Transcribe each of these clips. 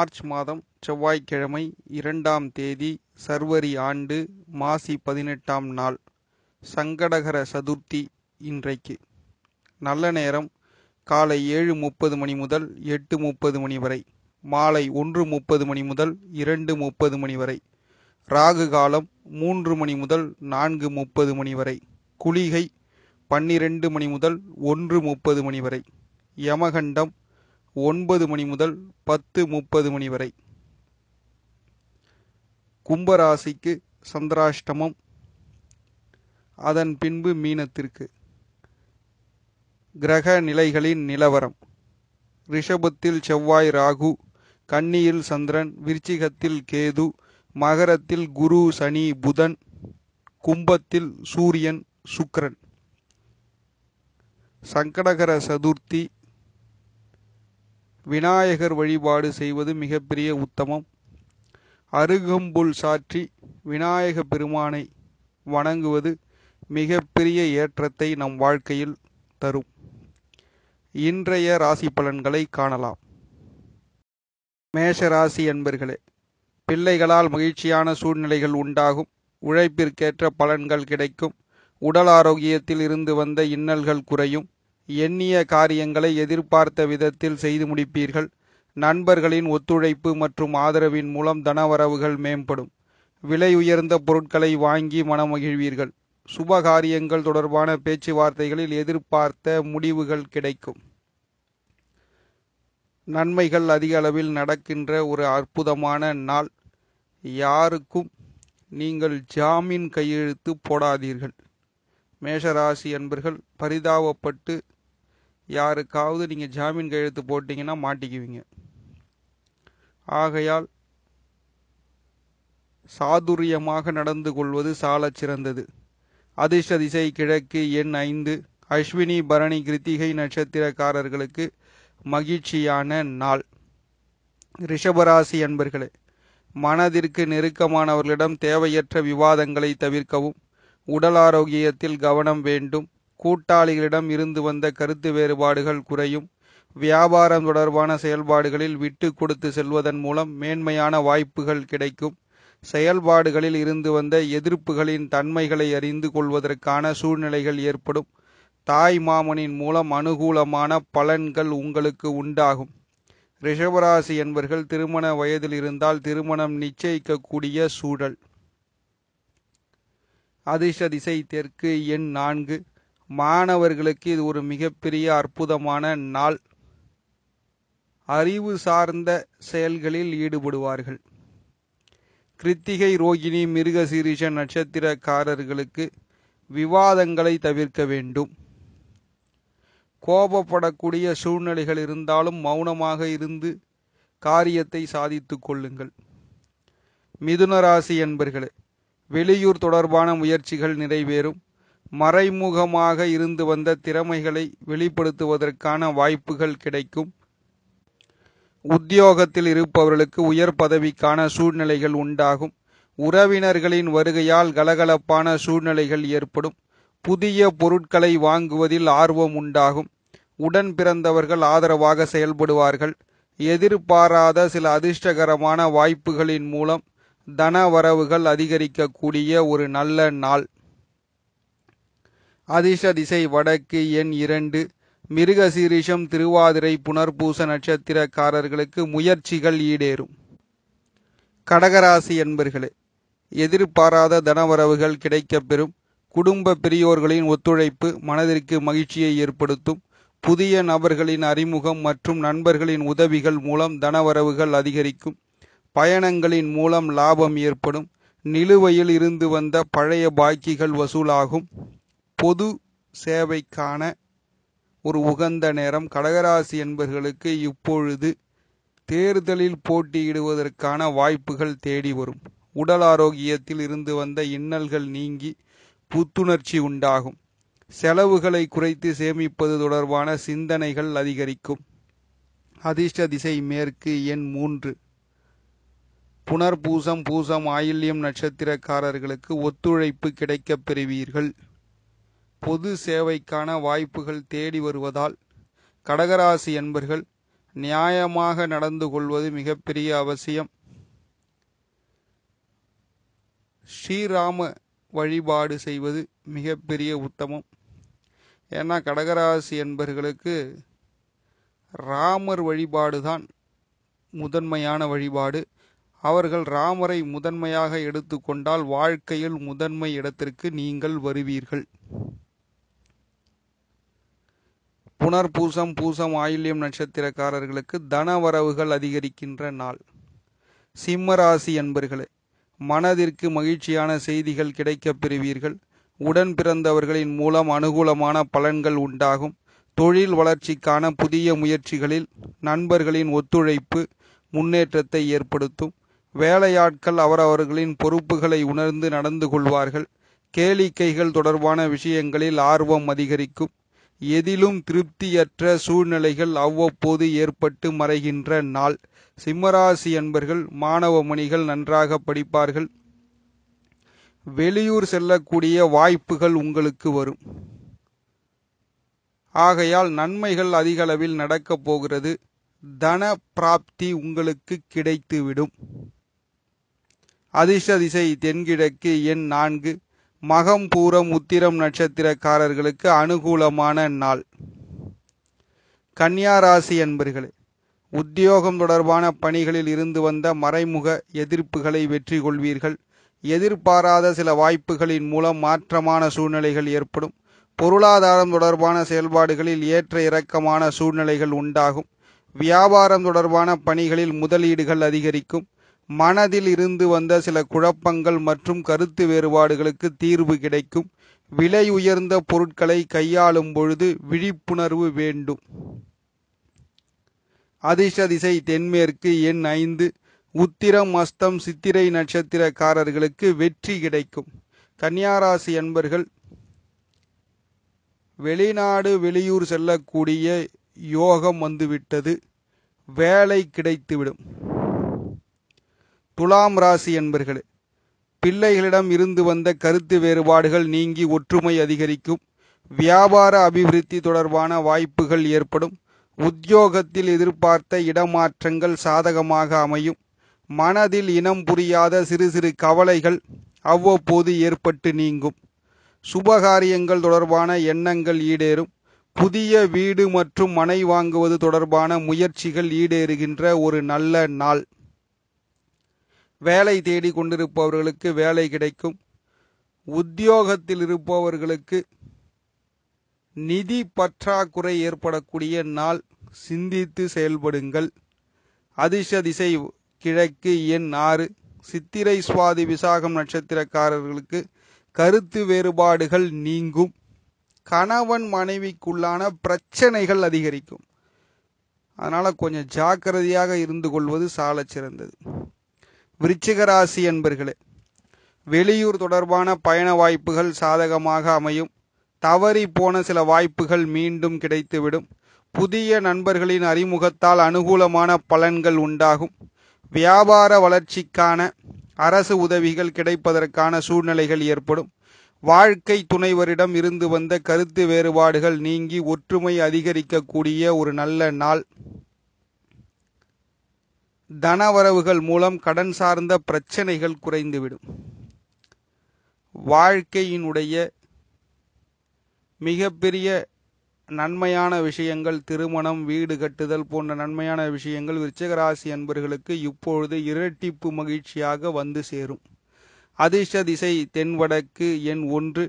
March மாதம் செவ்வாய்க்கிழமை இரண்டாம் தேதி சர்வரி ஆண்டு மாசி பதினெட்டாம் நாள் சங்கடகர சதுர்த்தி இன்றைக்கு நல்ல நேரம் காலை ஏழு முப்பது மணி முதல் எட்டு முப்பது மணி வரை மாலை ஒன்று முப்பது மணி முதல் இரண்டு முப்பது மணி வரை ராகு காலம் மூன்று மணி முதல் நான்கு முப்பது மணி வரை குளிகை பன்னிரண்டு மணி முதல் ஒன்று முப்பது மணி வரை யமகண்டம் ஒன்பது மணி முதல் பத்து முப்பது மணி வரை கும்பராசிக்கு சந்திராஷ்டமம் அதன் பின்பு மீனத்திற்கு கிரக நிலைகளின் நிலவரம் ரிஷபத்தில் செவ்வாய் ராகு கன்னியில் சந்திரன் விருச்சிகத்தில் கேது மகரத்தில் குரு சனி புதன் கும்பத்தில் சூரியன் சுக்கரன் சங்கடகர சதுர்த்தி விநாயகர் வழிபாடு செய்வது மிகப்பெரிய உத்தமம் அருகம்புல் சாற்றி விநாயக பெருமானை வணங்குவது மிகப்பெரிய ஏற்றத்தை நம் வாழ்க்கையில் தரும் இன்றைய ராசி பலன்களை காணலாம் மேஷ ராசி என்பர்களே பிள்ளைகளால் மகிழ்ச்சியான சூழ்நிலைகள் உண்டாகும் உழைப்பிற்கேற்ற பலன்கள் கிடைக்கும் உடல் ஆரோக்கியத்தில் இருந்து வந்த இன்னல்கள் குறையும் எண்ணிய காரியங்களை எதிர்பார்த்த விதத்தில் செய்து முடிப்பீர்கள் நண்பர்களின் ஒத்துழைப்பு மற்றும் ஆதரவின் மூலம் தனவரவுகள் மேம்படும் விலை உயர்ந்த பொருட்களை வாங்கி மனமகிழ்வீர்கள் சுப காரியங்கள் தொடர்பான பேச்சுவார்த்தைகளில் எதிர்பார்த்த முடிவுகள் கிடைக்கும் நன்மைகள் அதிக அளவில் நடக்கின்ற ஒரு அற்புதமான நாள் யாருக்கும் நீங்கள் ஜாமீன் கையெழுத்து போடாதீர்கள் மேஷராசி அன்பர்கள் பரிதாபப்பட்டு யாருக்காவது நீங்கள் ஜாமீன் கையெழுத்து போட்டிங்கன்னா மாட்டிக்குவீங்க ஆகையால் சாதுரியமாக நடந்து கொள்வது சாலச் சிறந்தது அதிர்ஷ்ட திசை கிழக்கு எண் ஐந்து அஸ்வினி பரணி கிருத்திகை நட்சத்திரக்காரர்களுக்கு மகிழ்ச்சியான நாள் ரிஷபராசி அன்பர்களே மனதிற்கு நெருக்கமானவர்களிடம் தேவையற்ற விவாதங்களை தவிர்க்கவும் உடல் ஆரோக்கியத்தில் கவனம் வேண்டும் கூட்டாளிகளிடம் இருந்து வந்த கருத்து வேறுபாடுகள் குறையும் வியாபாரம் தொடர்பான செயல்பாடுகளில் விட்டு கொடுத்து செல்வதன் மூலம் மேன்மையான வாய்ப்புகள் கிடைக்கும் செயல்பாடுகளில் இருந்து வந்த எதிர்ப்புகளின் தன்மைகளை அறிந்து கொள்வதற்கான சூழ்நிலைகள் ஏற்படும் தாய் மாமனின் மூலம் அனுகூலமான பலன்கள் உங்களுக்கு உண்டாகும் ரிஷபராசி என்பர்கள் திருமண வயதில் இருந்தால் திருமணம் நிச்சயிக்கக்கூடிய சூழல் அதிர்ஷ்ட திசை தெற்கு எண் நான்கு மாணவர்களுக்கு இது ஒரு மிகப்பெரிய அற்புதமான நாள் அறிவு சார்ந்த செயல்களில் ஈடுபடுவார்கள் கிருத்திகை ரோகிணி மிருகசீரிஷ நட்சத்திரக்காரர்களுக்கு விவாதங்களை தவிர்க்க வேண்டும் கோபப்படக்கூடிய சூழ்நிலைகள் இருந்தாலும் மௌனமாக இருந்து காரியத்தை சாதித்து கொள்ளுங்கள் மிதுனராசி என்பர்களே வெளியூர் தொடர்பான முயற்சிகள் நிறைவேறும் மறைமுகமாக இருந்து வந்த திறமைகளை வெளிப்படுத்துவதற்கான வாய்ப்புகள் கிடைக்கும் உத்தியோகத்தில் இருப்பவர்களுக்கு உயர் பதவிக்கான சூழ்நிலைகள் உண்டாகும் உறவினர்களின் வருகையால் கலகலப்பான சூழ்நிலைகள் ஏற்படும் புதிய பொருட்களை வாங்குவதில் ஆர்வம் உண்டாகும் உடன் பிறந்தவர்கள் ஆதரவாக செயல்படுவார்கள் எதிர்பாராத சில அதிர்ஷ்டகரமான வாய்ப்புகளின் மூலம் தன வரவுகள் அதிகரிக்கக்கூடிய ஒரு நல்ல நாள் அதிர்ஷ்ட திசை வடக்கு எண் இரண்டு மிருகசீரிஷம் திருவாதிரை புனர்பூச நட்சத்திரக்காரர்களுக்கு முயற்சிகள் ஈடேறும் கடகராசி என்பர்களே எதிர்பாராத தனவரவுகள் கிடைக்கப்பெறும் குடும்ப பெரியோர்களின் ஒத்துழைப்பு மனதிற்கு மகிழ்ச்சியை ஏற்படுத்தும் புதிய நபர்களின் அறிமுகம் மற்றும் நண்பர்களின் உதவிகள் மூலம் தனவரவுகள் அதிகரிக்கும் பயணங்களின் மூலம் லாபம் ஏற்படும் நிலுவையில் இருந்து வந்த பழைய பாக்கிகள் வசூலாகும் பொது சேவைக்கான ஒரு உகந்த நேரம் கடகராசி என்பர்களுக்கு இப்பொழுது தேர்தலில் போட்டியிடுவதற்கான வாய்ப்புகள் தேடி வரும் உடல் ஆரோக்கியத்தில் இருந்து வந்த இன்னல்கள் நீங்கி புத்துணர்ச்சி உண்டாகும் செலவுகளை குறைத்து சேமிப்பது தொடர்பான சிந்தனைகள் அதிகரிக்கும் அதிர்ஷ்ட திசை மேற்கு எண் மூன்று புனர்பூசம் பூசம் ஆயில்யம் நட்சத்திரக்காரர்களுக்கு ஒத்துழைப்பு கிடைக்கப் பெறுவீர்கள் பொது சேவைக்கான வாய்ப்புகள் தேடி வருவதால் கடகராசி அன்பர்கள் நியாயமாக நடந்து கொள்வது மிகப்பெரிய அவசியம் ஸ்ரீராம வழிபாடு செய்வது மிகப்பெரிய உத்தமம் ஏன்னா கடகராசி என்பர்களுக்கு ராமர் வழிபாடுதான் முதன்மையான வழிபாடு அவர்கள் ராமரை முதன்மையாக எடுத்துக்கொண்டால் வாழ்க்கையில் முதன்மை இடத்திற்கு நீங்கள் வருவீர்கள் புனர் பூசம் பூசம் ஆயில்யம் நட்சத்திரக்காரர்களுக்கு தன வரவுகள் அதிகரிக்கின்ற நாள் சிம்மராசி என்பர்களே மனதிற்கு மகிழ்ச்சியான செய்திகள் கிடைக்கப் பெறுவீர்கள் உடன் பிறந்தவர்களின் மூலம் அனுகூலமான பலன்கள் உண்டாகும் தொழில் வளர்ச்சிக்கான புதிய முயற்சிகளில் நண்பர்களின் ஒத்துழைப்பு முன்னேற்றத்தை ஏற்படுத்தும் வேலையாட்கள் அவரவர்களின் பொறுப்புகளை உணர்ந்து நடந்து கொள்வார்கள் கேளிக்கைகள் தொடர்பான விஷயங்களில் ஆர்வம் அதிகரிக்கும் எதிலும் திருப்தியற்ற சூழ்நிலைகள் அவ்வப்போது ஏற்பட்டு மறைகின்ற நாள் சிம்மராசி அன்பர்கள் மாணவ மணிகள் நன்றாக படிப்பார்கள் வெளியூர் செல்லக்கூடிய வாய்ப்புகள் உங்களுக்கு வரும் ஆகையால் நன்மைகள் அதிக அளவில் நடக்கப் போகிறது தன பிராப்தி உங்களுக்கு கிடைத்துவிடும் அதிர்ஷ்ட திசை தென்கிழக்கு எண் நான்கு மகம் பூரம் உத்திரம் நட்சத்திரக்காரர்களுக்கு அனுகூலமான நாள் கன்னியா ராசி என்பர்களே உத்தியோகம் தொடர்பான பணிகளில் இருந்து வந்த மறைமுக எதிர்ப்புகளை வெற்றி கொள்வீர்கள் எதிர்பாராத சில வாய்ப்புகளின் மூலம் மாற்றமான சூழ்நிலைகள் ஏற்படும் பொருளாதாரம் தொடர்பான செயல்பாடுகளில் ஏற்ற இறக்கமான சூழ்நிலைகள் உண்டாகும் வியாபாரம் தொடர்பான பணிகளில் முதலீடுகள் அதிகரிக்கும் மனதில் இருந்து வந்த சில குழப்பங்கள் மற்றும் கருத்து வேறுபாடுகளுக்கு தீர்வு கிடைக்கும் விலை உயர்ந்த பொருட்களை கையாளும் பொழுது விழிப்புணர்வு வேண்டும் அதிர்ஷதிசை தென்மேற்கு எண் ஐந்து உத்திரம் அஸ்தம் சித்திரை நட்சத்திரக்காரர்களுக்கு வெற்றி கிடைக்கும் கன்னியாராசி அன்பர்கள் வெளிநாடு வெளியூர் செல்லக்கூடிய யோகம் வந்துவிட்டது வேலை கிடைத்துவிடும் துலாம் ராசி என்பர்களே பிள்ளைகளிடம் இருந்து வந்த கருத்து வேறுபாடுகள் நீங்கி ஒற்றுமை அதிகரிக்கும் வியாபார அபிவிருத்தி தொடர்பான வாய்ப்புகள் ஏற்படும் உத்தியோகத்தில் எதிர்பார்த்த இடமாற்றங்கள் சாதகமாக அமையும் மனதில் இனம் புரியாத சிறு சிறு கவலைகள் அவ்வப்போது ஏற்பட்டு நீங்கும் சுபகாரியங்கள் தொடர்பான எண்ணங்கள் ஈடேறும் புதிய வீடு மற்றும் மனை வாங்குவது தொடர்பான முயற்சிகள் ஈடேறுகின்ற ஒரு நல்ல நாள் வேலை தேடி கொண்டிருப்பவர்களுக்கு வேலை கிடைக்கும் உத்தியோகத்தில் இருப்பவர்களுக்கு நிதி பற்றாக்குறை ஏற்படக்கூடிய நாள் சிந்தித்து செயல்படுங்கள் அதிர்ஷ திசை கிழக்கு எண் ஆறு சித்திரை சுவாதி விசாகம் நட்சத்திரக்காரர்களுக்கு கருத்து வேறுபாடுகள் நீங்கும் கணவன் மனைவிக்குள்ளான பிரச்சனைகள் அதிகரிக்கும் அதனால் கொஞ்சம் ஜாக்கிரதையாக இருந்து கொள்வது சால சிறந்தது விருச்சிகராசி என்பர்களே வெளியூர் தொடர்பான பயண வாய்ப்புகள் சாதகமாக அமையும் தவறி போன சில வாய்ப்புகள் மீண்டும் கிடைத்துவிடும் புதிய நண்பர்களின் அறிமுகத்தால் அனுகூலமான பலன்கள் உண்டாகும் வியாபார வளர்ச்சிக்கான அரசு உதவிகள் கிடைப்பதற்கான சூழ்நிலைகள் ஏற்படும் வாழ்க்கை துணைவரிடம் இருந்து வந்த கருத்து வேறுபாடுகள் நீங்கி ஒற்றுமை அதிகரிக்கக்கூடிய ஒரு நல்ல நாள் தனவரவுகள் மூலம் கடன் சார்ந்த பிரச்சனைகள் குறைந்துவிடும் வாழ்க்கையினுடைய மிகப்பெரிய நன்மையான விஷயங்கள் திருமணம் வீடு கட்டுதல் போன்ற நன்மையான விஷயங்கள் விருச்சகராசி அன்பர்களுக்கு இப்பொழுது இரட்டிப்பு மகிழ்ச்சியாக வந்து சேரும் அதிர்ஷ்ட திசை தென்வடக்கு எண் ஒன்று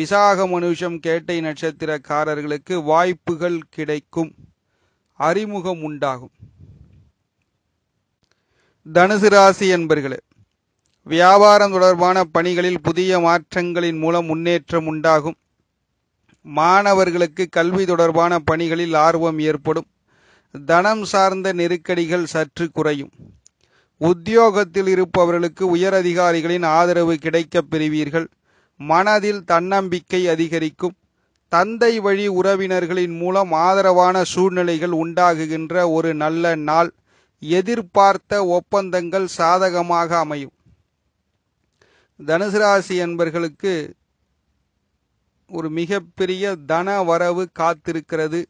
விசாக மனுஷம் கேட்டை நட்சத்திரக்காரர்களுக்கு வாய்ப்புகள் கிடைக்கும் அறிமுகம் உண்டாகும் தனுசு ராசி என்பர்களே வியாபாரம் தொடர்பான பணிகளில் புதிய மாற்றங்களின் மூலம் முன்னேற்றம் உண்டாகும் மாணவர்களுக்கு கல்வி தொடர்பான பணிகளில் ஆர்வம் ஏற்படும் தனம் சார்ந்த நெருக்கடிகள் சற்று குறையும் உத்தியோகத்தில் இருப்பவர்களுக்கு உயரதிகாரிகளின் ஆதரவு கிடைக்கப் பெறுவீர்கள் மனதில் தன்னம்பிக்கை அதிகரிக்கும் தந்தை வழி உறவினர்களின் மூலம் ஆதரவான சூழ்நிலைகள் உண்டாகுகின்ற ஒரு நல்ல நாள் எதிர்பார்த்த ஒப்பந்தங்கள் சாதகமாக அமையும் தனுசு ராசி என்பர்களுக்கு ஒரு மிகப்பெரிய தன வரவு காத்திருக்கிறது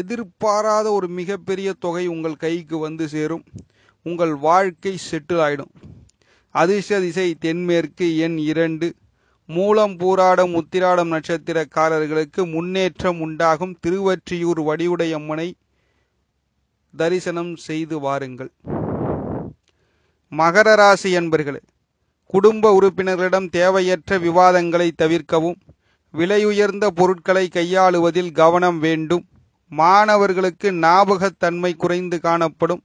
எதிர்பாராத ஒரு மிகப்பெரிய தொகை உங்கள் கைக்கு வந்து சேரும் உங்கள் வாழ்க்கை செட்டில் ஆயிடும் அதிர்ஷ்ட திசை தென்மேற்கு எண் இரண்டு மூலம் பூராடம் உத்திராடம் நட்சத்திரக்காரர்களுக்கு முன்னேற்றம் உண்டாகும் திருவற்றியூர் வடிவுடையம்மனை தரிசனம் செய்து வாருங்கள் மகர ராசி என்பர்களே குடும்ப உறுப்பினர்களிடம் தேவையற்ற விவாதங்களை தவிர்க்கவும் விலையுயர்ந்த பொருட்களை கையாளுவதில் கவனம் வேண்டும் மாணவர்களுக்கு ஞாபகத்தன்மை குறைந்து காணப்படும்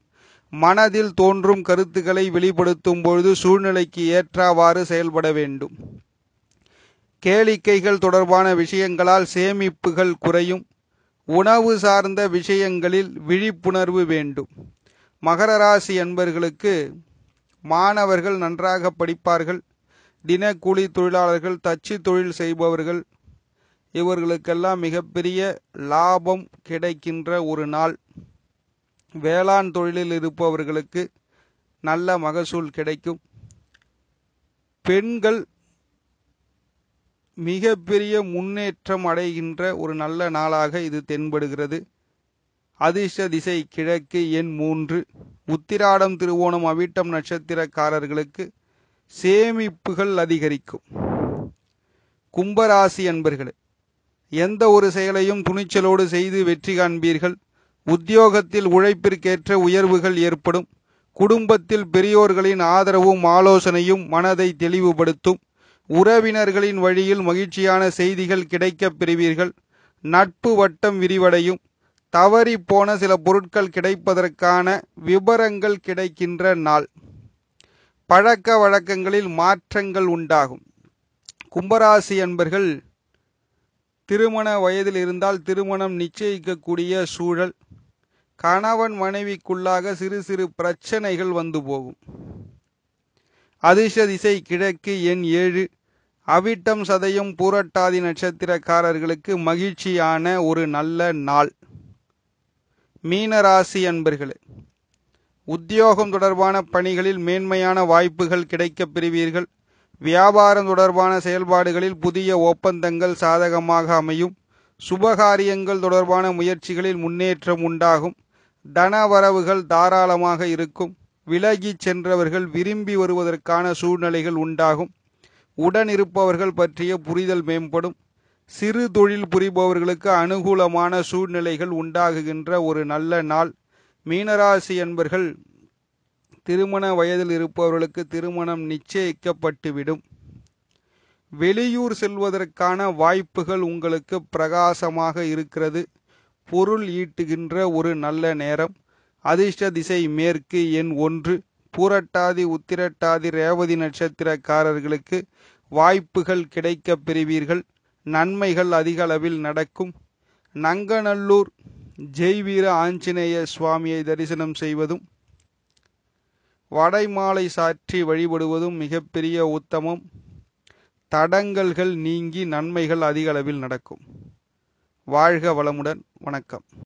மனதில் தோன்றும் கருத்துக்களை வெளிப்படுத்தும் பொழுது சூழ்நிலைக்கு ஏற்றாவாறு செயல்பட வேண்டும் கேளிக்கைகள் தொடர்பான விஷயங்களால் சேமிப்புகள் குறையும் உணவு சார்ந்த விஷயங்களில் விழிப்புணர்வு வேண்டும் மகர ராசி என்பர்களுக்கு மாணவர்கள் நன்றாக படிப்பார்கள் தினக்கூலி தொழிலாளர்கள் தச்சு தொழில் செய்பவர்கள் இவர்களுக்கெல்லாம் மிகப்பெரிய லாபம் கிடைக்கின்ற ஒரு நாள் வேளாண் தொழிலில் இருப்பவர்களுக்கு நல்ல மகசூல் கிடைக்கும் பெண்கள் மிகப்பெரிய முன்னேற்றம் அடைகின்ற ஒரு நல்ல நாளாக இது தென்படுகிறது அதிர்ஷ்ட திசை கிழக்கு எண் மூன்று உத்திராடம் திருவோணம் அவிட்டம் நட்சத்திரக்காரர்களுக்கு சேமிப்புகள் அதிகரிக்கும் கும்பராசி அன்பர்களே எந்த ஒரு செயலையும் துணிச்சலோடு செய்து வெற்றி காண்பீர்கள் உத்தியோகத்தில் உழைப்பிற்கேற்ற உயர்வுகள் ஏற்படும் குடும்பத்தில் பெரியோர்களின் ஆதரவும் ஆலோசனையும் மனதை தெளிவுபடுத்தும் உறவினர்களின் வழியில் மகிழ்ச்சியான செய்திகள் கிடைக்கப் பெறுவீர்கள் நட்பு வட்டம் விரிவடையும் தவறி போன சில பொருட்கள் கிடைப்பதற்கான விபரங்கள் கிடைக்கின்ற நாள் பழக்க வழக்கங்களில் மாற்றங்கள் உண்டாகும் கும்பராசி அன்பர்கள் திருமண வயதில் இருந்தால் திருமணம் நிச்சயிக்கக்கூடிய சூழல் கணவன் மனைவிக்குள்ளாக சிறு சிறு பிரச்சனைகள் வந்து போகும் அதிர்ஷ திசை கிழக்கு எண் ஏழு அவிட்டம் சதையும் பூரட்டாதி நட்சத்திரக்காரர்களுக்கு மகிழ்ச்சியான ஒரு நல்ல நாள் மீனராசி அன்பர்களே உத்தியோகம் தொடர்பான பணிகளில் மேன்மையான வாய்ப்புகள் கிடைக்கப் பெறுவீர்கள் வியாபாரம் தொடர்பான செயல்பாடுகளில் புதிய ஒப்பந்தங்கள் சாதகமாக அமையும் சுபகாரியங்கள் தொடர்பான முயற்சிகளில் முன்னேற்றம் உண்டாகும் தன வரவுகள் தாராளமாக இருக்கும் விலகி சென்றவர்கள் விரும்பி வருவதற்கான சூழ்நிலைகள் உண்டாகும் உடனிருப்பவர்கள் பற்றிய புரிதல் மேம்படும் சிறு தொழில் புரிபவர்களுக்கு அனுகூலமான சூழ்நிலைகள் உண்டாகுகின்ற ஒரு நல்ல நாள் மீனராசி என்பர்கள் திருமண வயதில் இருப்பவர்களுக்கு திருமணம் நிச்சயிக்கப்பட்டுவிடும் வெளியூர் செல்வதற்கான வாய்ப்புகள் உங்களுக்கு பிரகாசமாக இருக்கிறது பொருள் ஈட்டுகின்ற ஒரு நல்ல நேரம் அதிர்ஷ்ட திசை மேற்கு எண் ஒன்று பூரட்டாதி உத்திரட்டாதி ரேவதி நட்சத்திரக்காரர்களுக்கு வாய்ப்புகள் கிடைக்க பெறுவீர்கள் நன்மைகள் அதிக அளவில் நடக்கும் நங்கநல்லூர் ஜெய்வீர ஆஞ்சநேய சுவாமியை தரிசனம் செய்வதும் வடைமாலை சாற்றி வழிபடுவதும் மிகப்பெரிய உத்தமம் தடங்கல்கள் நீங்கி நன்மைகள் அதிக அளவில் நடக்கும் வாழ்க வளமுடன் வணக்கம்